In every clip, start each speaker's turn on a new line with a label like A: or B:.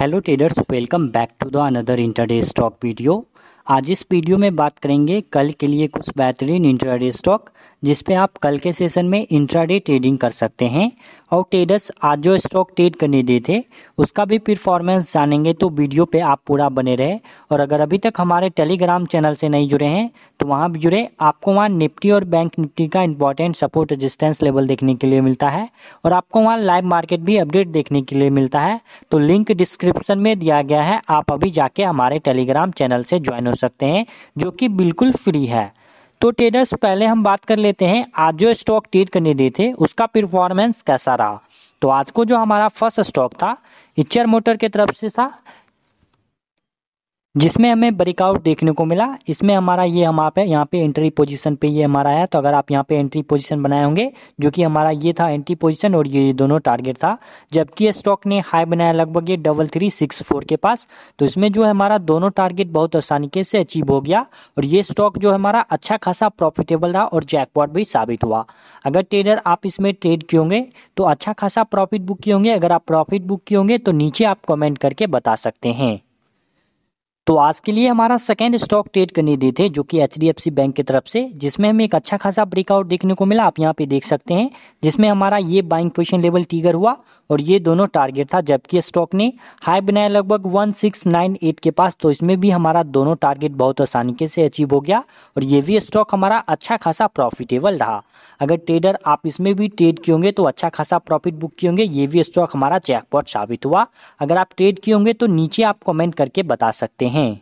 A: hello traders welcome back to the another intraday stock video आज इस video में बात करेंगे कल के लिए कुछ बेहतरीन इंटरडे स्टॉक जिसपे आप कल के सेशन में इंट्राडे ट्रेडिंग कर सकते हैं और ट्रेडर्स आज जो स्टॉक ट्रेड करने दिए थे उसका भी परफॉर्मेंस जानेंगे तो वीडियो पे आप पूरा बने रहे और अगर अभी तक हमारे टेलीग्राम चैनल से नहीं जुड़े हैं तो वहाँ भी जुड़े आपको वहाँ निफ्टी और बैंक निफ्टी का इंपॉर्टेंट सपोर्ट रजिस्टेंस लेवल देखने के लिए मिलता है और आपको वहाँ लाइव मार्केट भी अपडेट देखने के लिए मिलता है तो लिंक डिस्क्रिप्शन में दिया गया है आप अभी जाके हमारे टेलीग्राम चैनल से ज्वाइन हो सकते हैं जो कि बिल्कुल फ्री है तो ट्रेडर्स पहले हम बात कर लेते हैं आज जो स्टॉक ट्रेड करने दिए थे उसका परफॉर्मेंस कैसा रहा तो आज को जो हमारा फर्स्ट स्टॉक था इच्चर मोटर की तरफ से था जिसमें हमें ब्रेकआउट देखने को मिला इसमें हमारा ये हम आप यहाँ पे एंट्री पोजीशन पे ये हमारा आया तो अगर आप यहाँ पे एंट्री पोजीशन बनाए होंगे जो कि हमारा ये था एंट्री पोजीशन और ये दोनों टारगेट था जबकि ये स्टॉक ने हाई बनाया लगभग ये डबल थ्री सिक्स फोर के पास तो इसमें जो है हमारा दोनों टारगेट बहुत आसानी के से अचीव हो गया और ये स्टॉक जो हमारा अच्छा खासा प्रॉफिटेबल था और जैकपॉट भी साबित हुआ अगर ट्रेडर आप इसमें ट्रेड किए होंगे तो अच्छा खासा प्रॉफिट बुक किए होंगे अगर आप प्रॉफिट बुक किए होंगे तो नीचे आप कॉमेंट करके बता सकते हैं तो आज के लिए हमारा सेकेंड स्टॉक ट्रेड करने दी थे जो कि एच बैंक की तरफ से जिसमें हमें एक अच्छा खासा ब्रेकआउट देखने को मिला आप यहाँ पे देख सकते हैं जिसमें हमारा ये बाइंग पोजिशन लेवल टीगर हुआ और ये दोनों टारगेट था जबकि स्टॉक ने हाई बनाया लगभग 1698 के पास तो इसमें भी हमारा दोनों टारगेट बहुत आसानी से अचीव हो गया और ये भी स्टॉक हमारा अच्छा खासा प्रॉफिटेबल रहा अगर ट्रेडर आप इसमें भी ट्रेड किए होंगे तो अच्छा खासा प्रॉफिट बुक किए होंगे ये भी स्टॉक हमारा चैकपॉट साबित हुआ अगर आप ट्रेड किए होंगे तो नीचे आप कॉमेंट करके बता सकते हैं हैं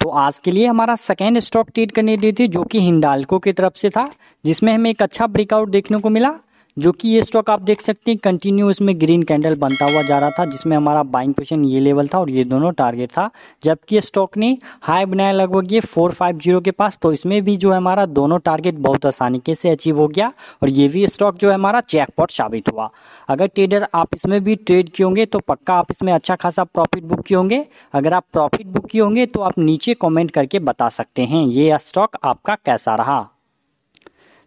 A: तो आज के लिए हमारा सेकेंड स्टॉक ट्रेड करने दी थी जो कि हिंडालको की तरफ से था जिसमें हमें एक अच्छा ब्रेकआउट देखने को मिला जो कि ये स्टॉक आप देख सकते हैं कंटिन्यू इसमें ग्रीन कैंडल बनता हुआ जा रहा था जिसमें हमारा बाइंग पोजीशन ये लेवल था और ये दोनों टारगेट था जबकि ये स्टॉक ने हाई बनाया लगभग ये फोर फाइव जीरो के पास तो इसमें भी जो है हमारा दोनों टारगेट बहुत आसानी के से अचीव हो गया और ये भी स्टॉक जो है हमारा चेकपॉट साबित हुआ अगर ट्रेडर आप इसमें भी ट्रेड किए होंगे तो पक्का आप इसमें अच्छा खासा प्रॉफिट बुक किए होंगे अगर आप प्रॉफिट बुक किए होंगे तो आप नीचे कॉमेंट करके बता सकते हैं ये स्टॉक आपका कैसा रहा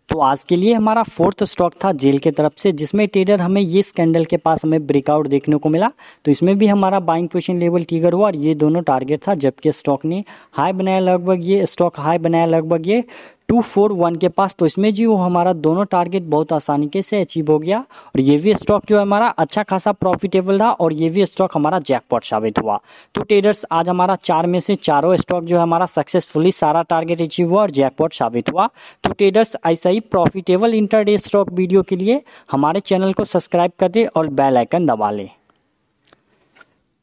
A: तो आज के लिए हमारा फोर्थ स्टॉक था जेल के तरफ से जिसमें ट्रेडर हमें ये स्कैंडल के पास हमें ब्रेकआउट देखने को मिला तो इसमें भी हमारा बाइंग पोजिशन लेवल टीगर हुआ और ये दोनों टारगेट था जबकि स्टॉक ने हाई बनाया लगभग ये स्टॉक हाई बनाया लगभग ये टू फोर वन के पास तो इसमें जी वो हमारा दोनों टारगेट बहुत आसानी के से अचीव हो गया और ये भी स्टॉक जो है हमारा अच्छा खासा प्रॉफिटेबल रहा और ये भी स्टॉक हमारा जैकपॉट साबित हुआ तो ट्रेडर्स आज हमारा चार में से चारों स्टॉक जो है हमारा सक्सेसफुली सारा टारगेट अचीव हुआ और जैकपॉट साबित हुआ तो ट्रेडर्स ऐसा ही प्रॉफिटेबल इंटरडे स्टॉक वीडियो के लिए हमारे चैनल को सब्सक्राइब कर दे और बेलाइकन दबा लें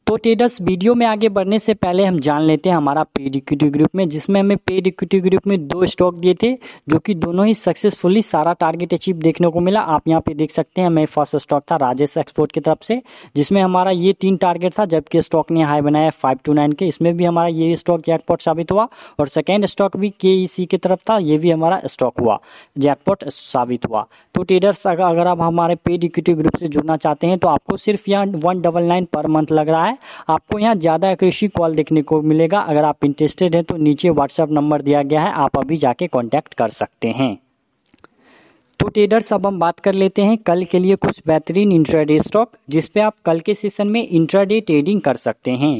A: तो ट्रेडर्स वीडियो में आगे बढ़ने से पहले हम जान लेते हैं हमारा पेड इक्विटी ग्रुप में जिसमें हमें पेड इक्विटी ग्रुप में दो स्टॉक दिए थे जो कि दोनों ही सक्सेसफुली सारा टारगेट अचीव देखने को मिला आप यहाँ पे देख सकते हैं हमें फर्स्ट स्टॉक था राजेश एक्सपोर्ट की तरफ से जिसमें हमारा ये तीन टारगेट था जबकि स्टॉक ने हाई बनाया फाइव टू नाइन के इसमें भी हमारा ये स्टॉक जैकपॉट साबित हुआ और सेकेंड स्टॉक भी के e की तरफ था ये भी हमारा स्टॉक हुआ जैकपॉट साबित हुआ तो ट्रेडर्स अगर आप हमारे पेड इक्विटी ग्रुप से जुड़ना चाहते हैं तो आपको सिर्फ यहाँ वन पर मंथ लग रहा है है आपको यहाँ ज़्यादा एक्यूरेसी कॉल देखने को मिलेगा अगर आप इंटरेस्टेड हैं तो नीचे व्हाट्सअप नंबर दिया गया है आप अभी जाके कॉन्टैक्ट कर सकते हैं तो ट्रेडर्स अब हम बात कर लेते हैं कल के लिए कुछ बेहतरीन इंट्राडे स्टॉक जिसपे आप कल के सेशन में इंट्राडे ट्रेडिंग कर सकते हैं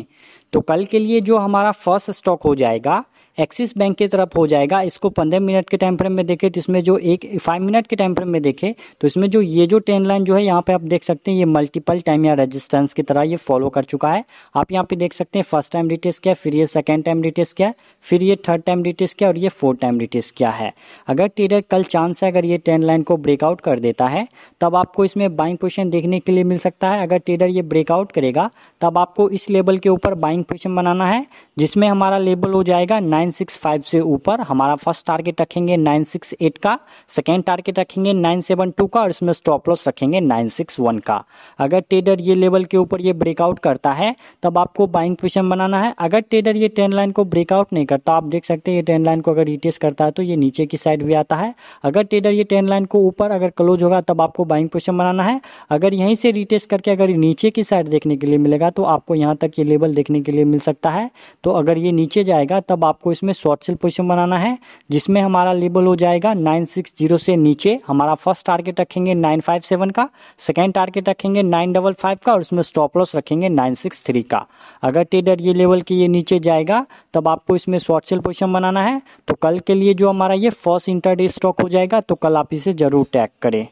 A: तो कल के लिए जो हमारा फर्स्ट स्टॉक हो जाएगा एक्सिस बैंक की तरफ हो जाएगा इसको पंद्रह मिनट के टाइम फ्रेम में देखें तो इसमें जो एक फाइव मिनट के टाइम फ्रेम में देखें तो इसमें जो ये जो टेन लाइन जो है यहाँ पे आप देख सकते हैं ये मल्टीपल टाइम या रजिस्टेंस की तरह ये फॉलो कर चुका है आप यहाँ पे देख सकते हैं फर्स्ट टाइम रिटेस्ट क्या फिर ये सेकेंड टाइम रिटेस्ट क्या फिर ये थर्ड टाइम रिटेस्ट क्या और ये फोर्थ टाइम रिटेस्ट क्या है अगर ट्रेडर कल चांस है अगर ये टेन लाइन को ब्रेकआउट कर देता है तब आपको इसमें बाइंग पोजिशन देखने के लिए मिल सकता है अगर ट्रेडर ये ब्रेकआउट करेगा तब आपको इस लेवल के ऊपर बाइंग पोजिशन बनाना है जिसमें हमारा लेवल हो जाएगा नाइन 965 से ऊपर हमारा फर्स्ट टारगेट रखेंगे 968 का सेकेंड टारगेट रखेंगे 972 का और इसमें स्टॉप लॉस रखेंगे 961 का अगर ट्रेडर ये लेवल के ऊपर ये ब्रेकआउट करता है तब आपको बाइंग पोजिशन बनाना है अगर ट्रेडर ये ट्रेन लाइन को ब्रेकआउट नहीं करता आप देख सकते हैं ये ट्रेन लाइन को अगर रिटेस करता है तो ये नीचे की साइड भी आता है अगर ट्रेडर ये ट्रेन लाइन को ऊपर अगर क्लोज होगा तब आपको बाइंग पोजिशन बनाना है अगर यहीं से रिटेस करके अगर नीचे की साइड देखने के लिए मिलेगा तो आपको यहाँ तक ये लेवल देखने के लिए मिल सकता है तो अगर ये नीचे जाएगा तब आपको आपको इसमें शॉर्ट सेल पोजिशन बनाना है जिसमें हमारा लेबल हो जाएगा नाइन सिक्स जीरो से नीचे हमारा फर्स्ट टारगेट रखेंगे नाइन फाइव सेवन का सेकेंड टारगेट रखेंगे नाइन डबल फाइव का और इसमें स्टॉप लॉस रखेंगे नाइन सिक्स थ्री का अगर ट्रेडर ये लेवल के ये नीचे जाएगा तब आपको इसमें शॉर्ट सेल पोजिशन बनाना है तो कल के लिए जो हमारा ये फर्स्ट इंटरडे स्टॉक हो जाएगा तो कल आप इसे ज़रूर टैग करें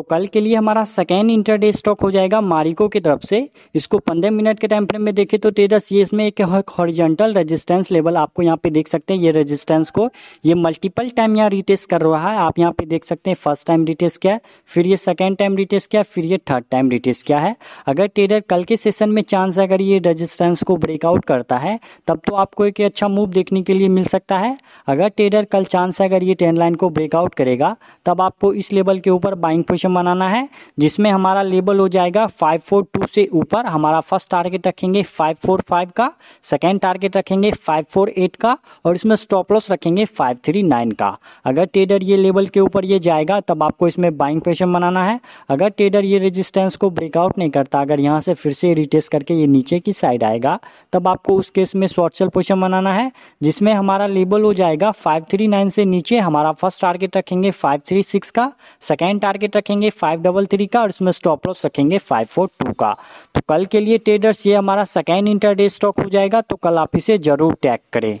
A: तो कल के लिए हमारा सेकेंड इंटरडे स्टॉक हो जाएगा मारिको की तरफ से इसको पंद्रह मिनट के टाइम फ्रेम में देखें तो तेरस ये इसमें एक हॉरिजेंटल रेजिस्टेंस लेवल आपको यहाँ पे देख सकते हैं ये रेजिस्टेंस को ये मल्टीपल टाइम यहाँ रिटेस्ट कर रहा है आप यहाँ पे देख सकते हैं फर्स्ट टाइम रिटेस्ट किया फिर ये सेकेंड टाइम रिटेस्ट किया फिर ये थर्ड टाइम रिटेस्ट किया है अगर ट्रेडर कल के सेशन में चांस अगर ये रजिस्टेंस को ब्रेकआउट करता है तब तो आपको एक अच्छा मूव देखने के लिए मिल सकता है अगर ट्रेडर कल चांस अगर ये ट्रेन लाइन को ब्रेकआउट करेगा तब आपको इस लेवल के ऊपर बाइंग पोजिशन क्वेश्चन बनाना है जिसमें हमारा लेबल हो जाएगा 542 से ऊपर हमारा फर्स्ट टारगेट रखेंगे 545 का सेकेंड टारगेट रखेंगे 548 का और इसमें स्टॉप लॉस रखेंगे 539 का अगर ट्रेडर ये लेवल के ऊपर ये जाएगा तब आपको इसमें बाइंग क्वेश्चन बनाना है अगर ट्रेडर ये रेजिस्टेंस को ब्रेकआउट नहीं करता अगर यहाँ से फिर से रिटेस करके ये नीचे की साइड आएगा तब आपको उस केस में शॉर्ट सेल पोजिशन बनाना है जिसमें हमारा लेबल हो जाएगा फाइव से नीचे हमारा फर्स्ट टारगेट रखेंगे फाइव का सेकेंड टारगेट रखेंगे रखेंगे फाइव डबल थ्री का और इसमें स्टॉप लॉस रखेंगे फाइव फोर टू का तो कल के लिए ट्रेडर्स ये हमारा सेकेंड इंटरडे स्टॉक हो जाएगा तो कल आप इसे जरूर टैग करें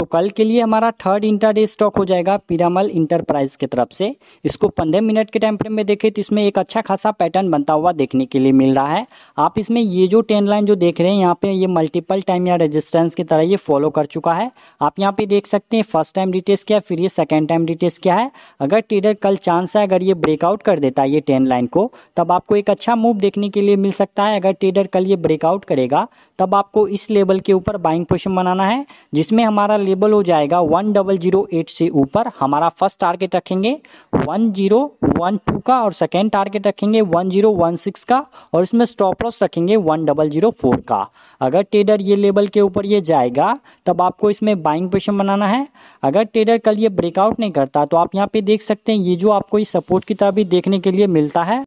A: तो कल के लिए हमारा थर्ड इंटर स्टॉक हो जाएगा पिरामल इंटरप्राइज की तरफ से इसको 15 मिनट के टाइम फ्रेम में देखें तो इसमें एक अच्छा खासा पैटर्न बनता हुआ देखने के लिए मिल रहा है आप इसमें ये जो टेन लाइन जो देख रहे हैं यहाँ पे ये मल्टीपल टाइम या रेजिस्टेंस की तरह ये फॉलो कर चुका है आप यहाँ पे देख सकते हैं फर्स्ट टाइम रिटेस्ट क्या फिर ये सेकेंड टाइम रिटेस्ट क्या है अगर ट्रेडर कल चांस है अगर ये ब्रेकआउट कर देता है ये टेन लाइन को तब आपको एक अच्छा मूव देखने के लिए मिल सकता है अगर ट्रेडर कल ये ब्रेकआउट करेगा तब आपको इस लेवल के ऊपर बाइंग पोजिशन बनाना है जिसमें हमारा अवेलेबल हो जाएगा वन डबल जीरो एट से ऊपर हमारा फर्स्ट टारगेट रखेंगे वन जीरो वन टू का और सेकेंड टारगेट रखेंगे वन जीरो वन सिक्स का और इसमें स्टॉप लॉस रखेंगे वन डबल जीरो फोर का अगर ट्रेडर ये लेवल के ऊपर ये जाएगा तब आपको इसमें बाइंग पोजिशन बनाना है अगर ट्रेडर कल ये ब्रेकआउट नहीं करता तो आप यहाँ पे देख सकते हैं ये जो आपको इस सपोर्ट की तरह भी देखने के लिए मिलता है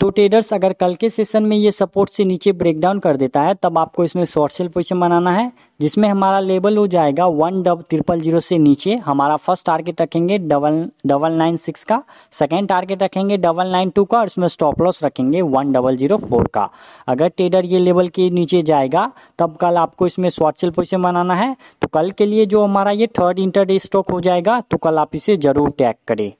A: तो ट्रेडर्स अगर कल के सेशन में ये सपोर्ट से नीचे ब्रेकडाउन कर देता है तब आपको इसमें शॉर्ट सेल पोजिशन बनाना है जिसमें हमारा लेवल हो जाएगा वन डब ट्रिपल जीरो से नीचे हमारा फर्स्ट टारगेट रखेंगे डबल डबल नाइन सिक्स का सेकेंड टारगेट रखेंगे डबल नाइन टू का और इसमें स्टॉप लॉस रखेंगे वन डबल जीरो फोर का अगर ट्रेडर ये लेवल के नीचे जाएगा तब कल आपको इसमें शॉर्ट सेल पोजिशन बनाना है तो कल के लिए जो हमारा ये थर्ड इंटर स्टॉक हो जाएगा तो कल आप इसे ज़रूर टैग करें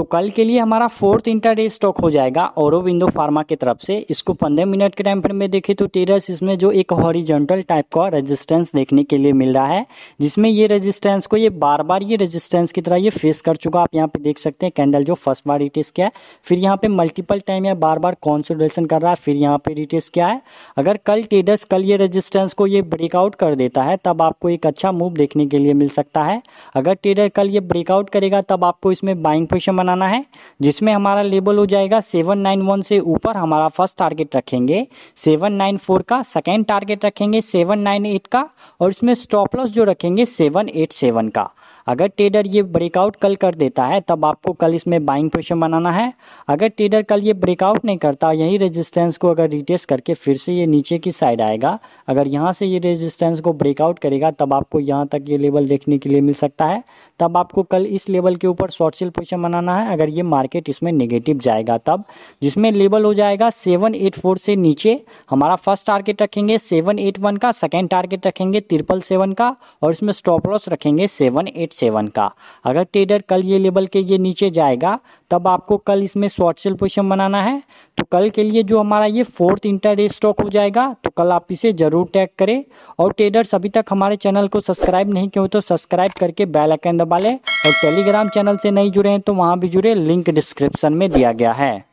A: तो कल के लिए हमारा फोर्थ इंटर स्टॉक हो जाएगा ओरोविंदो फार्मा की तरफ से इसको पंद्रह मिनट के टाइम पर मैं देखें तो टेरस इसमें जो एक हॉरिजेंटल टाइप का रेजिस्टेंस देखने के लिए मिल रहा है जिसमें ये रेजिस्टेंस को ये बार बार ये रेजिस्टेंस की तरह ये फेस कर चुका आप यहाँ पे देख सकते हैं कैंडल जो फर्स्ट बार रिटेस्ट किया है फिर यहाँ पे मल्टीपल टाइम या बार बार कॉन्सोडेशन कर रहा है फिर यहाँ पे रिटेस्ट किया है अगर कल टेरस कल ये रजिस्टेंस को ये ब्रेकआउट कर देता है तब आपको एक अच्छा मूव देखने के लिए मिल सकता है अगर टेडर कल ये ब्रेकआउट करेगा तब आपको इसमें बाइंग पोजिशन बनाना है जिसमें हमारा लेबल हो जाएगा सेवन नाइन वन से ऊपर हमारा फर्स्ट टारगेट रखेंगे सेवन नाइन फोर का सेकेंड टारगेट रखेंगे सेवन नाइन एट का और इसमें स्टॉप लॉस जो रखेंगे सेवन एट सेवन का अगर ट्रेडर ये ब्रेकआउट कल कर देता है तब आपको कल इसमें बाइंग पोजिशन बनाना है अगर ट्रेडर कल ये ब्रेकआउट नहीं करता यही रेजिस्टेंस को अगर रिटेस करके फिर से ये नीचे की साइड आएगा अगर यहाँ से ये रेजिस्टेंस को ब्रेकआउट करेगा तब आपको यहाँ तक ये लेवल देखने के लिए मिल सकता है तब आपको कल इस लेवल के ऊपर शॉर्ट सेल पोजिशन बनाना है अगर ये मार्केट इसमें निगेटिव जाएगा तब जिसमें लेवल हो जाएगा सेवन एट फोर से नीचे हमारा फर्स्ट टारगेट रखेंगे सेवन एट वन का सेकेंड टारगेट रखेंगे ट्रिपल सेवन का और इसमें स्टॉप लॉस रखेंगे सेवन एट एट सेवन का अगर ट्रेडर कल ये लेवल के ये नीचे जाएगा तब आपको कल इसमें शॉर्ट सेल पोजिशन बनाना है तो कल के लिए जो हमारा ये फोर्थ इंटर स्टॉक हो जाएगा तो कल आप इसे ज़रूर टैग करें और ट्रेडर्स अभी तक हमारे चैनल को सब्सक्राइब नहीं किए हो तो सब्सक्राइब करके बेल आइकन दबा लें और टेलीग्राम चैनल से नहीं जुड़े हैं तो वहाँ भी जुड़े लिंक डिस्क्रिप्शन में दिया गया है